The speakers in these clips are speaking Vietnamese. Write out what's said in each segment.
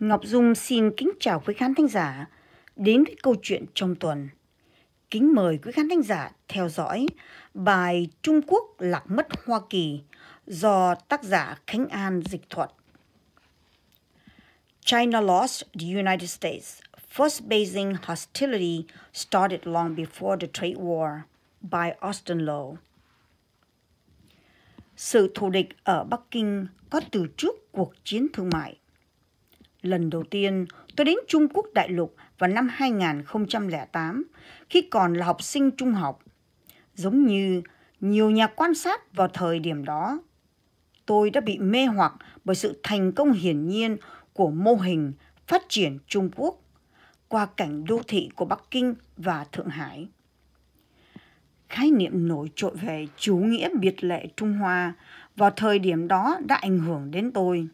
Ngọc Dung xin kính chào quý khán thính giả đến với câu chuyện trong tuần. Kính mời quý khán thính giả theo dõi bài Trung Quốc lạc mất Hoa Kỳ do tác giả Khánh An dịch thuật. China lost the United States. First Beijing hostility started long before the trade war by Austin Lowe. Sự thù địch ở Bắc Kinh có từ trước cuộc chiến thương mại Lần đầu tiên, tôi đến Trung Quốc đại lục vào năm 2008, khi còn là học sinh trung học. Giống như nhiều nhà quan sát vào thời điểm đó, tôi đã bị mê hoặc bởi sự thành công hiển nhiên của mô hình phát triển Trung Quốc qua cảnh đô thị của Bắc Kinh và Thượng Hải. Khái niệm nổi trội về chủ nghĩa biệt lệ Trung Hoa vào thời điểm đó đã ảnh hưởng đến tôi.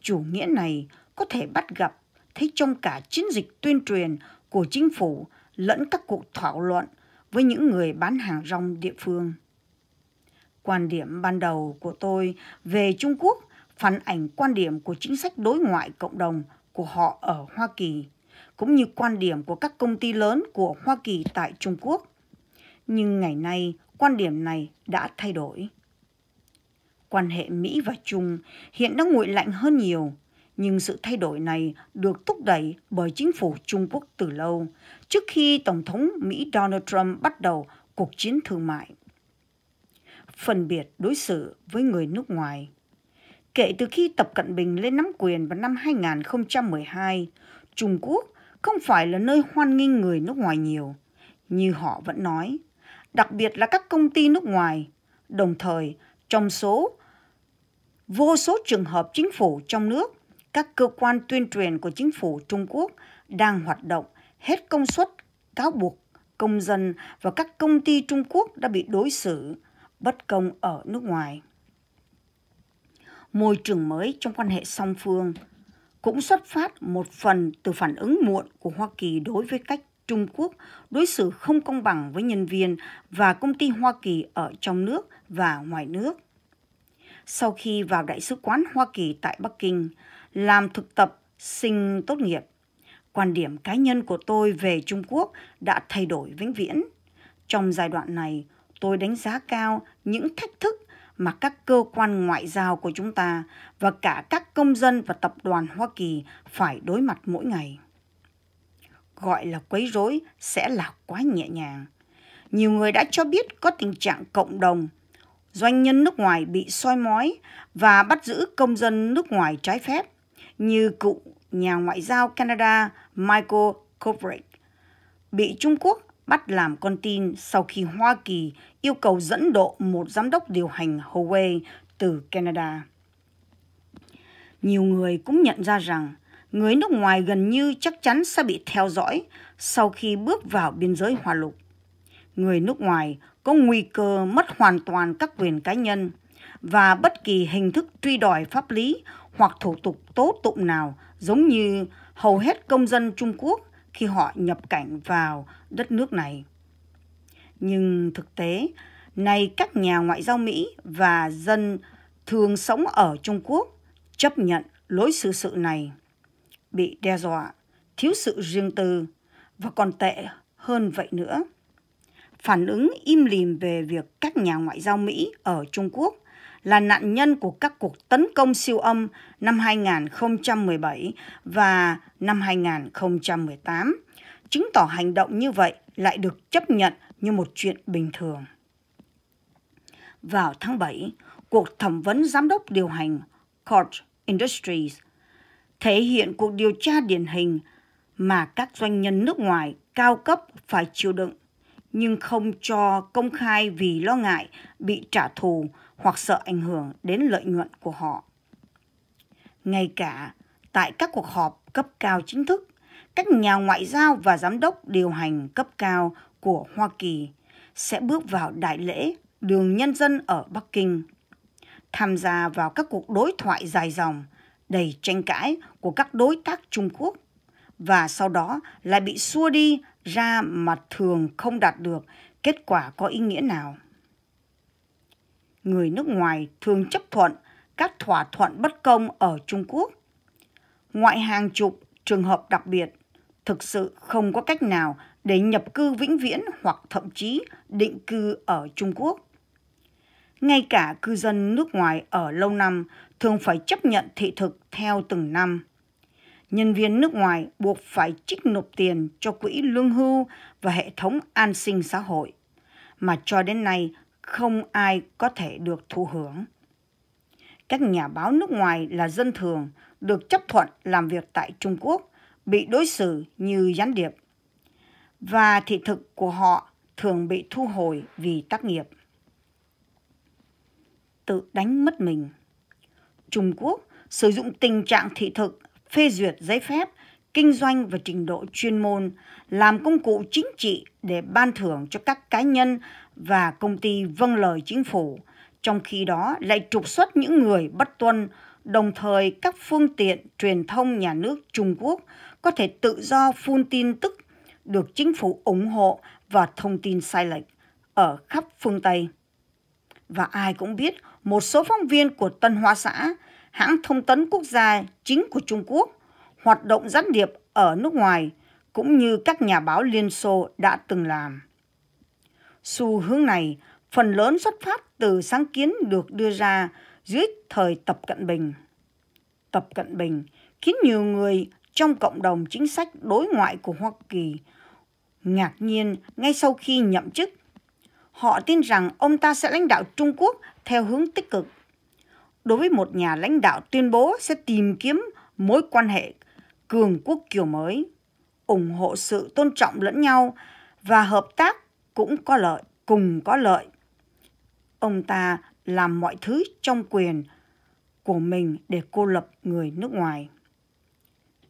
Chủ nghĩa này có thể bắt gặp thấy trong cả chiến dịch tuyên truyền của chính phủ lẫn các cuộc thảo luận với những người bán hàng rong địa phương. Quan điểm ban đầu của tôi về Trung Quốc phản ảnh quan điểm của chính sách đối ngoại cộng đồng của họ ở Hoa Kỳ, cũng như quan điểm của các công ty lớn của Hoa Kỳ tại Trung Quốc. Nhưng ngày nay, quan điểm này đã thay đổi. Quan hệ Mỹ và Trung hiện đang nguội lạnh hơn nhiều – nhưng sự thay đổi này được thúc đẩy bởi chính phủ Trung Quốc từ lâu, trước khi Tổng thống Mỹ Donald Trump bắt đầu cuộc chiến thương mại. Phân biệt đối xử với người nước ngoài Kể từ khi Tập Cận Bình lên nắm quyền vào năm 2012, Trung Quốc không phải là nơi hoan nghênh người nước ngoài nhiều, như họ vẫn nói, đặc biệt là các công ty nước ngoài. Đồng thời, trong số vô số trường hợp chính phủ trong nước các cơ quan tuyên truyền của chính phủ Trung Quốc đang hoạt động hết công suất cáo buộc công dân và các công ty Trung Quốc đã bị đối xử bất công ở nước ngoài. Môi trường mới trong quan hệ song phương cũng xuất phát một phần từ phản ứng muộn của Hoa Kỳ đối với cách Trung Quốc đối xử không công bằng với nhân viên và công ty Hoa Kỳ ở trong nước và ngoài nước sau khi vào Đại sứ quán Hoa Kỳ tại Bắc Kinh, làm thực tập sinh tốt nghiệp. Quan điểm cá nhân của tôi về Trung Quốc đã thay đổi vĩnh viễn. Trong giai đoạn này, tôi đánh giá cao những thách thức mà các cơ quan ngoại giao của chúng ta và cả các công dân và tập đoàn Hoa Kỳ phải đối mặt mỗi ngày. Gọi là quấy rối sẽ là quá nhẹ nhàng. Nhiều người đã cho biết có tình trạng cộng đồng doanh nhân nước ngoài bị soi mói và bắt giữ công dân nước ngoài trái phép như cựu nhà ngoại giao Canada Michael Kovrig bị Trung Quốc bắt làm con tin sau khi Hoa Kỳ yêu cầu dẫn độ một giám đốc điều hành Huawei từ Canada. Nhiều người cũng nhận ra rằng người nước ngoài gần như chắc chắn sẽ bị theo dõi sau khi bước vào biên giới Hoa lục. Người nước ngoài có nguy cơ mất hoàn toàn các quyền cá nhân và bất kỳ hình thức truy đòi pháp lý hoặc thủ tục tố tụng nào giống như hầu hết công dân Trung Quốc khi họ nhập cảnh vào đất nước này. Nhưng thực tế, nay các nhà ngoại giao Mỹ và dân thường sống ở Trung Quốc chấp nhận lối xử sự này, bị đe dọa, thiếu sự riêng tư và còn tệ hơn vậy nữa phản ứng im lìm về việc các nhà ngoại giao Mỹ ở Trung Quốc là nạn nhân của các cuộc tấn công siêu âm năm 2017 và năm 2018. Chứng tỏ hành động như vậy lại được chấp nhận như một chuyện bình thường. Vào tháng 7, cuộc thẩm vấn giám đốc điều hành Court Industries thể hiện cuộc điều tra điển hình mà các doanh nhân nước ngoài cao cấp phải chịu đựng nhưng không cho công khai vì lo ngại bị trả thù hoặc sợ ảnh hưởng đến lợi nhuận của họ. Ngay cả tại các cuộc họp cấp cao chính thức, các nhà ngoại giao và giám đốc điều hành cấp cao của Hoa Kỳ sẽ bước vào đại lễ Đường Nhân dân ở Bắc Kinh, tham gia vào các cuộc đối thoại dài dòng, đầy tranh cãi của các đối tác Trung Quốc và sau đó lại bị xua đi ra mà thường không đạt được kết quả có ý nghĩa nào. Người nước ngoài thường chấp thuận các thỏa thuận bất công ở Trung Quốc. Ngoại hàng chục trường hợp đặc biệt thực sự không có cách nào để nhập cư vĩnh viễn hoặc thậm chí định cư ở Trung Quốc. Ngay cả cư dân nước ngoài ở lâu năm thường phải chấp nhận thị thực theo từng năm nhân viên nước ngoài buộc phải trích nộp tiền cho quỹ lương hưu và hệ thống an sinh xã hội, mà cho đến nay không ai có thể được thụ hưởng. Các nhà báo nước ngoài là dân thường, được chấp thuận làm việc tại Trung Quốc, bị đối xử như gián điệp. Và thị thực của họ thường bị thu hồi vì tác nghiệp. Tự đánh mất mình Trung Quốc sử dụng tình trạng thị thực phê duyệt giấy phép, kinh doanh và trình độ chuyên môn, làm công cụ chính trị để ban thưởng cho các cá nhân và công ty vâng lời chính phủ, trong khi đó lại trục xuất những người bất tuân, đồng thời các phương tiện truyền thông nhà nước Trung Quốc có thể tự do phun tin tức được chính phủ ủng hộ và thông tin sai lệch ở khắp phương Tây. Và ai cũng biết, một số phóng viên của Tân Hoa Xã hãng thông tấn quốc gia chính của Trung Quốc, hoạt động gián điệp ở nước ngoài cũng như các nhà báo Liên Xô đã từng làm. Xu hướng này phần lớn xuất phát từ sáng kiến được đưa ra dưới thời Tập Cận Bình. Tập Cận Bình khiến nhiều người trong cộng đồng chính sách đối ngoại của Hoa Kỳ ngạc nhiên ngay sau khi nhậm chức. Họ tin rằng ông ta sẽ lãnh đạo Trung Quốc theo hướng tích cực đối với một nhà lãnh đạo tuyên bố sẽ tìm kiếm mối quan hệ cường quốc kiểu mới, ủng hộ sự tôn trọng lẫn nhau và hợp tác cũng có lợi, cùng có lợi. Ông ta làm mọi thứ trong quyền của mình để cô lập người nước ngoài.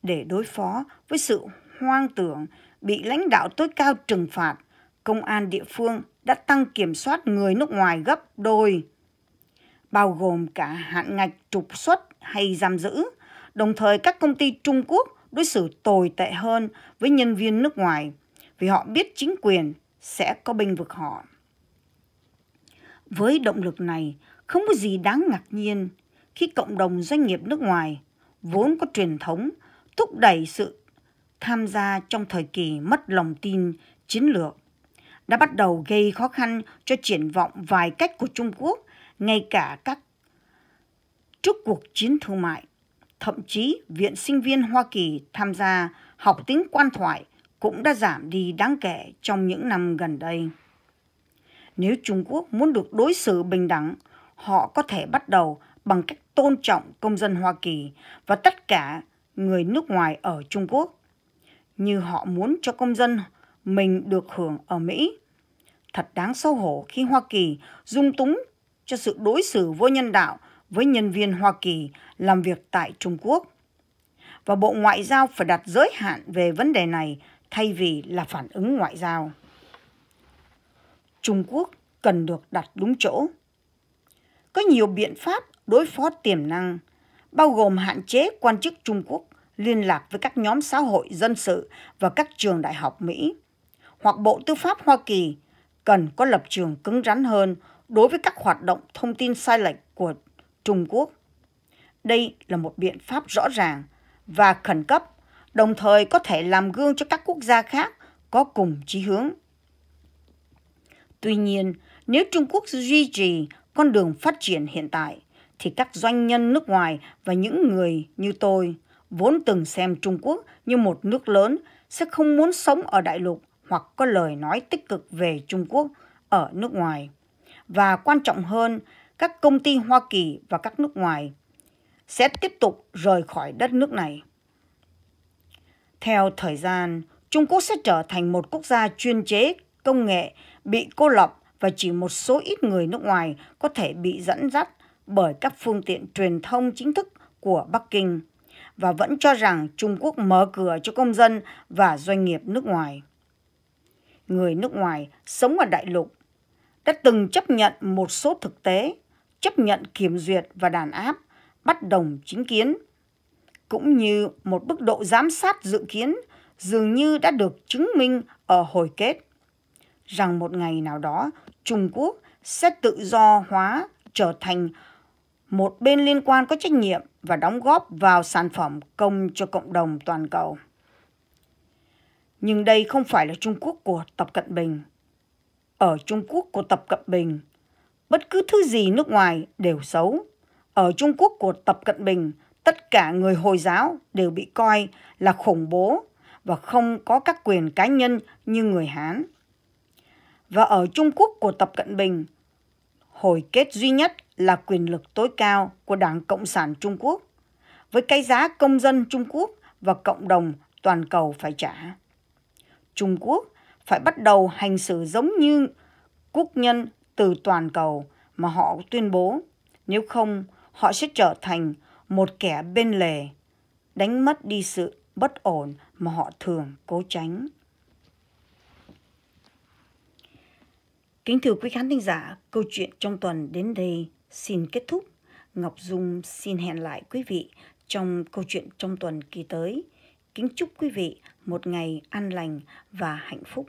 Để đối phó với sự hoang tưởng bị lãnh đạo tối cao trừng phạt, công an địa phương đã tăng kiểm soát người nước ngoài gấp đôi bao gồm cả hạn ngạch trục xuất hay giam giữ. Đồng thời các công ty Trung Quốc đối xử tồi tệ hơn với nhân viên nước ngoài vì họ biết chính quyền sẽ có bênh vực họ. Với động lực này, không có gì đáng ngạc nhiên khi cộng đồng doanh nghiệp nước ngoài vốn có truyền thống thúc đẩy sự tham gia trong thời kỳ mất lòng tin chiến lược đã bắt đầu gây khó khăn cho triển vọng vài cách của Trung Quốc ngay cả các trước cuộc chiến thương mại. Thậm chí, Viện Sinh viên Hoa Kỳ tham gia học tính quan thoại cũng đã giảm đi đáng kể trong những năm gần đây. Nếu Trung Quốc muốn được đối xử bình đẳng, họ có thể bắt đầu bằng cách tôn trọng công dân Hoa Kỳ và tất cả người nước ngoài ở Trung Quốc, như họ muốn cho công dân mình được hưởng ở Mỹ. Thật đáng xấu hổ khi Hoa Kỳ dung túng cho sự đối xử vô nhân đạo với nhân viên Hoa Kỳ làm việc tại Trung Quốc. Và Bộ Ngoại giao phải đặt giới hạn về vấn đề này thay vì là phản ứng ngoại giao. Trung Quốc cần được đặt đúng chỗ. Có nhiều biện pháp đối phó tiềm năng, bao gồm hạn chế quan chức Trung Quốc liên lạc với các nhóm xã hội dân sự và các trường đại học Mỹ, hoặc Bộ Tư pháp Hoa Kỳ cần có lập trường cứng rắn hơn đối với các hoạt động thông tin sai lệch của Trung Quốc. Đây là một biện pháp rõ ràng và khẩn cấp, đồng thời có thể làm gương cho các quốc gia khác có cùng chí hướng. Tuy nhiên, nếu Trung Quốc duy trì con đường phát triển hiện tại, thì các doanh nhân nước ngoài và những người như tôi vốn từng xem Trung Quốc như một nước lớn sẽ không muốn sống ở đại lục hoặc có lời nói tích cực về Trung Quốc ở nước ngoài và quan trọng hơn, các công ty Hoa Kỳ và các nước ngoài sẽ tiếp tục rời khỏi đất nước này. Theo thời gian, Trung Quốc sẽ trở thành một quốc gia chuyên chế, công nghệ, bị cô lập và chỉ một số ít người nước ngoài có thể bị dẫn dắt bởi các phương tiện truyền thông chính thức của Bắc Kinh và vẫn cho rằng Trung Quốc mở cửa cho công dân và doanh nghiệp nước ngoài. Người nước ngoài sống ở đại lục đã từng chấp nhận một số thực tế, chấp nhận kiểm duyệt và đàn áp, bắt đồng chính kiến, cũng như một mức độ giám sát dự kiến dường như đã được chứng minh ở hồi kết rằng một ngày nào đó Trung Quốc sẽ tự do hóa trở thành một bên liên quan có trách nhiệm và đóng góp vào sản phẩm công cho cộng đồng toàn cầu. Nhưng đây không phải là Trung Quốc của Tập Cận Bình – ở Trung Quốc của Tập Cận Bình, bất cứ thứ gì nước ngoài đều xấu. Ở Trung Quốc của Tập Cận Bình, tất cả người Hồi giáo đều bị coi là khủng bố và không có các quyền cá nhân như người Hán. Và ở Trung Quốc của Tập Cận Bình, hồi kết duy nhất là quyền lực tối cao của Đảng Cộng sản Trung Quốc, với cái giá công dân Trung Quốc và cộng đồng toàn cầu phải trả. Trung Quốc phải bắt đầu hành xử giống như quốc nhân từ toàn cầu mà họ tuyên bố. Nếu không, họ sẽ trở thành một kẻ bên lề, đánh mất đi sự bất ổn mà họ thường cố tránh. Kính thưa quý khán thính giả, câu chuyện trong tuần đến đây xin kết thúc. Ngọc Dung xin hẹn lại quý vị trong câu chuyện trong tuần kỳ tới. Kính chúc quý vị một ngày an lành và hạnh phúc.